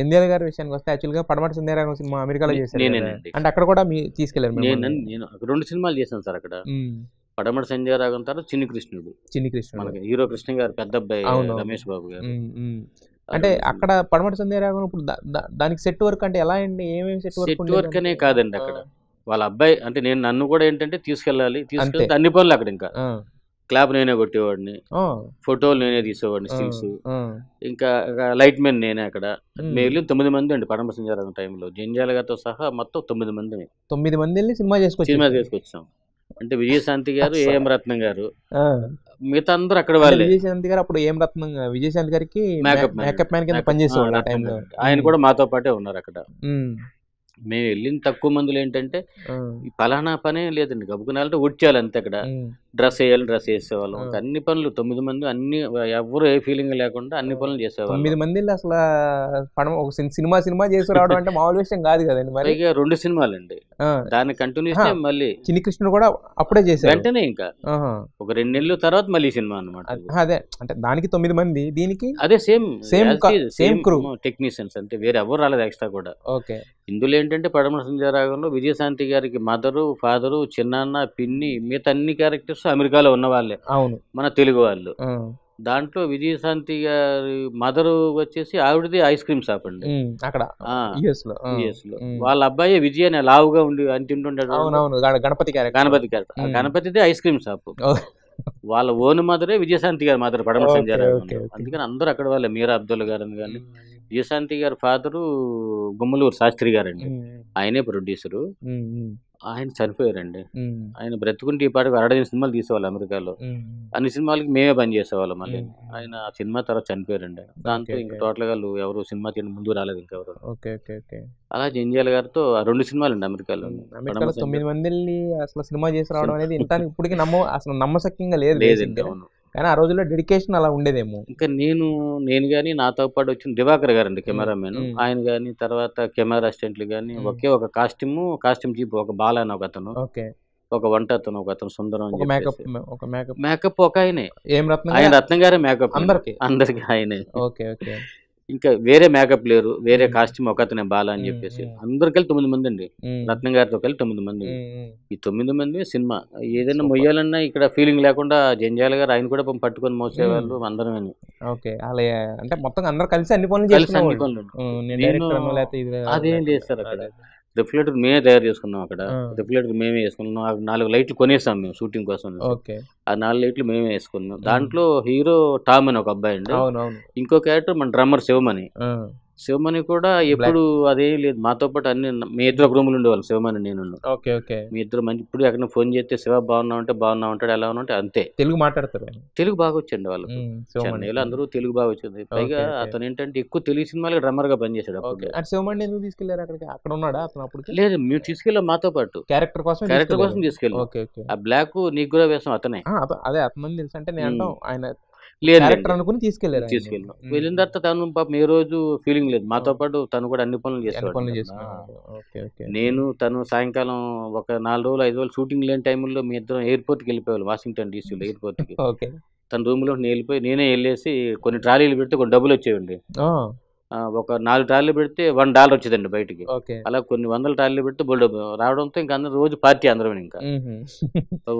సింధ్యాల గారి విషయానికి వస్తే యాక్చువల్గా పడమటి సంధ్యారాగం సినిమా అమెరికాలో చేశారు అంటే అక్కడ కూడా మీ తీసుకెళ్ళారు నేను నేను రెండు సినిమాలు చేశాను సార్ అక్కడ పడమటి సంజయ్ రాగం తర్వాత చిన్ని కృష్ణుడు చిన్ని కృష్ణుడు మనకి హీరో కృష్ణ గారు పెద్ద అబ్బాయి రమేష్ బాబు గారు అంటే అక్కడ పడమటి రాగం ఇప్పుడు దానికి సెట్ వర్క్ అంటే ఎలా అండి ఏమేమి సెట్ వర్క్ సెట్ వర్క్ అనే కాదండి అక్కడ వాళ్ళ అబ్బాయి అంటే నేను నన్ను కూడా ఏంటంటే తీసుకెళ్ళాలి తీసుకెళ్తే అన్ని పనులు అక్కడ ఇంకా క్లాప్ నేనే కొట్టేవాడిని ఫోటోలు నేనే తీసేవాడిని స్టిల్స్ ఇంకా లైట్ మెన్ నేనే అక్కడ మేలు తొమ్మిది మంది అండి పరమ సింగారం టైంలో జంజాలగారితో సహా మొత్తం తొమ్మిది మంది తొమ్మిది మంది వెళ్ళి సినిమా చేసుకొచ్చి సినిమా చేసుకొచ్చాం అంటే విజయశాంతి గారు ఏఎం రత్నం గారు మిగతా అందరూ అక్కడ వాళ్ళు విజయశాంతి గారు అప్పుడు ఏం రత్నం విజయశాంతి గారికి మేకప్ మ్యాన్ కింద పనిచేసేవాళ్ళు ఆయన కూడా మాతో పాటే ఉన్నారు అక్కడ మేము వెళ్ళిన తక్కువ మందులు ఏంటంటే పలానా పనే లేదండి గబుకునాలంటే ఉడ్చాలి అంతే అక్కడ డ్రెస్ వేయాలి డ్రెస్ వేసేవాళ్ళం అన్ని పనులు తొమ్మిది మంది అన్ని ఎవరు ఏ ఫీలింగ్ లేకుండా అన్ని పనులు చేసేవాళ్ళు తొమ్మిది మంది అసలు పడం ఒక సినిమా సినిమా చేసి రావడం అంటే మామూలు విషయం కాదు కదండి మరి రెండు సినిమాలు అండి దాన్ని కంటిన్యూస్ మళ్ళీ చిన్ని కృష్ణుడు కూడా అప్పుడే చేశారు వెంటనే ఇంకా ఒక రెండు నెలల తర్వాత మళ్ళీ సినిమా అనమాట అదే అంటే దానికి తొమ్మిది మంది దీనికి అదే same same same crew technicians అంటే వేరే ఎవరు రాలేదు ఎక్స్ట్రా కూడా ఓకే ఇందులో ఏంటంటే పడమ సంజయరాగంలో విజయశాంతి గారికి మదరు ఫాదరు చిన్నాన్న పిన్ని మిగతా అన్ని క్యారెక్టర్స్ అమెరికాలో ఉన్న వాళ్ళే అవును మన తెలుగు వాళ్ళు దాంట్లో విజయశాంతి గారి మదర్ వచ్చేసి ఆవిడది ఐస్ క్రీమ్ షాప్ అండి అక్కడ వాళ్ళ అబ్బాయి విజయ్ అనే లావుగా ఉండి అని తింటుంటాడు గణపతి గారు గణపతి గారు గణపతిది ఐస్ క్రీమ్ షాప్ వాళ్ళ ఓన్ మదరే విజయశాంతి గారి మదర్ పడమ అందుకని అందరూ అక్కడ వాళ్ళే మీరా అబ్దుల్ గారు కానీ విజయశాంతి గారి ఫాదరు గుమ్మలూరు శాస్త్రి గారండి ఆయనే ప్రొడ్యూసరు ఆయన చనిపోయారండి ఆయన బ్రతుకుంటే ఈ పాటకు అరడైన సినిమాలు తీసేవాళ్ళు అమెరికాలో అన్ని సినిమాలకి మేమే పని చేసేవాళ్ళం మళ్ళీ ఆయన ఆ సినిమా తర్వాత చనిపోయారండి దాంతో ఇంకా గారు ఎవరు సినిమా తీయడం ముందు రాలేదు ఎవరు అలా జంజాల గారితో రెండు సినిమాలు అండి అమెరికాలో తొమ్మిది మందిని అసలు సినిమా చేసి రావడం అనేది ఇంత ఇప్పటికీ నమ్మ అసలు నమ్మశక్యంగా లేదు లేదు అవును కానీ ఆ రోజుల్లో డెడికేషన్ అలా ఉండేదేమో ఇంకా నేను నేను కానీ నాతో పాటు వచ్చిన దివాకర్ గారు అండి కెమెరామెన్ ఆయన కానీ తర్వాత కెమెరా అసిస్టెంట్లు కానీ ఒకే ఒక కాస్ట్యూమ్ కాస్ట్యూమ్ జీప్ ఒక బాల అని ఒక అతను ఓకే ఒక వంట అతను ఒక అతను సుందరం మేకప్ మేకప్ ఒక ఆయనే ఏం రత్నం ఆయన రత్నం గారే మేకప్ అందరికి అందరికి ఆయనే ఓకే ఓకే ఇంకా వేరే మేకప్ లేరు వేరే కాస్ట్యూమ్ ఒక అతనే బాల అని చెప్పేసి అందరు కలిసి తొమ్మిది మంది అండి రత్నం గారితో కలిసి తొమ్మిది మంది ఈ తొమ్మిది మంది సినిమా ఏదైనా మొయ్యాలన్నా ఇక్కడ ఫీలింగ్ లేకుండా జంజాల గారు ఆయన కూడా పట్టుకొని మోసేవాళ్ళు అందరం అంటే మొత్తం అందరు కలిసి అన్ని పనులు కలిసి అన్ని పనులు అదేం చేస్తారు అక్కడ రిఫ్లెక్టర్ మేమే తయారు చేసుకున్నాం అక్కడ రిఫ్లెక్టర్ మేమే వేసుకున్నాం నాలుగు లైట్లు కొనేసాం మేము షూటింగ్ కోసం ఆ నాలుగు లైట్లు మేమే వేసుకున్నాం దాంట్లో హీరో టామ్ అని ఒక అబ్బాయి అండి ఇంకో క్యారెక్టర్ మన డ్రమ్మర్ శివమని శివమణి కూడా ఎప్పుడు అదే లేదు మాతో పాటు అన్ని మీ ఇద్దరు ఒక రూములు ఉండేవాళ్ళు శివమణి నేను ఓకే ఓకే మీ ఇద్దరు మంచి ఇప్పుడు ఎక్కడ ఫోన్ చేస్తే శివ బాగున్నా ఉంటే బాగున్నా ఉంటాడు ఎలా ఉంటే అంతే తెలుగు మాట్లాడతారు తెలుగు బాగా వచ్చింది వాళ్ళు అందరూ తెలుగు బాగా వచ్చింది పైగా అతను ఏంటంటే ఎక్కువ తెలుగు సినిమాలకి డ్రమ్మర్ గా పనిచేశాడు శివమణి ఎందుకు తీసుకెళ్లారు అక్కడికి అక్కడ ఉన్నాడా అతను అప్పుడు లేదు మీరు తీసుకెళ్ళాం మాతో పాటు క్యారెక్టర్ కోసం క్యారెక్టర్ కోసం తీసుకెళ్ళి ఆ బ్లాక్ నీకు కూడా వేసాం అతనే అదే అతను తెలుసు అంటే నేను ఆయన అనుకుని తీసుకెళ్ళాం వెళ్ళిన తర్వాత తను పాపం ఏ రోజు ఫీలింగ్ లేదు మాతో పాటు తను కూడా అన్ని పనులు చేసేవాడు నేను తను సాయంకాలం ఒక నాలుగు రోజులు ఐదు రోజులు షూటింగ్ లేని టైంలో మీ ఇద్దరం ఎయిర్పోర్ట్కి వెళ్ళిపోయాలి వాషింగ్టన్ ఎయిర్పోర్ట్ ఎయిర్పోర్ట్కి తన రూమ్ నేను వెళ్ళిపోయి నేనే వెళ్ళేసి కొన్ని ట్రాలీలు పెడితే కొన్ని డబ్బులు వచ్చేవండి ఒక నాలుగు ట్రాలీ పెడితే వన్ డాలర్ వచ్చేదండి బయటికి అలా కొన్ని వందల ట్రాలీలు పెడితే బోల్డ్ రావడంతో ఇంకా అందరూ రోజు పార్టీ అందరం ఇంకా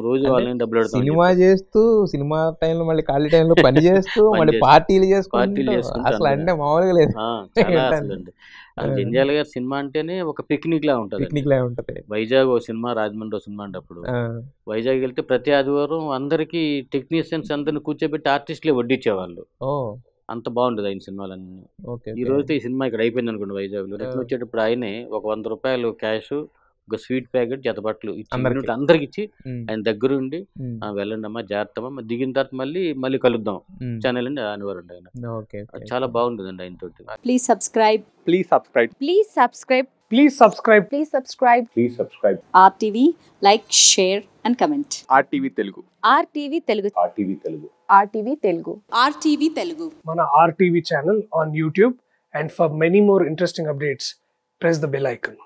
రోజు వాళ్ళని డబ్బులు పెడతాం సినిమా చేస్తూ సినిమా టైంలో మళ్ళీ ఖాళీ టైంలో పని చేస్తూ మళ్ళీ పార్టీలు చేస్తూ అసలు అంటే మామూలుగా లేదు జంజాల గారి సినిమా అంటేనే ఒక పిక్నిక్ లా ఉంటది వైజాగ్ ఓ సినిమా రాజమండ్రి సినిమా అంటప్పుడు వైజాగ్ వెళ్తే ప్రతి ఆదివారం అందరికి టెక్నీషియన్స్ అందరిని కూర్చోబెట్టి ఆర్టిస్టులే వడ్డించేవాళ్ళు అంత బాగుండదు ఆయన సినిమాలన్నీ ఈ రోజుతో ఈ సినిమా ఇక్కడ అయిపోయింది అనుకోండి వైజాగ్లో రిటర్న్ వచ్చేటప్పుడు ఆయనే ఒక వంద రూపాయలు క్యాష్ ఒక స్వీట్ ప్యాకెట్ జత బట్టలు ఇచ్చి అందరికి ఇచ్చి ఆయన దగ్గర ఉండి వెళ్ళండి అమ్మా జాగ్రత్త దిగిన తర్వాత మళ్ళీ మళ్ళీ కలుద్దాం ఛానల్ అండి అనేవారు ఆయన చాలా అండి ఆయన తోటి please subscribe please subscribe please subscribe please subscribe please subscribe please subscribe RTV like share and comment RTV Telugu RTV Telugu RTV Telugu RTV Telugu RTV Telugu మన RTV channel on YouTube and for many more interesting updates press the bell icon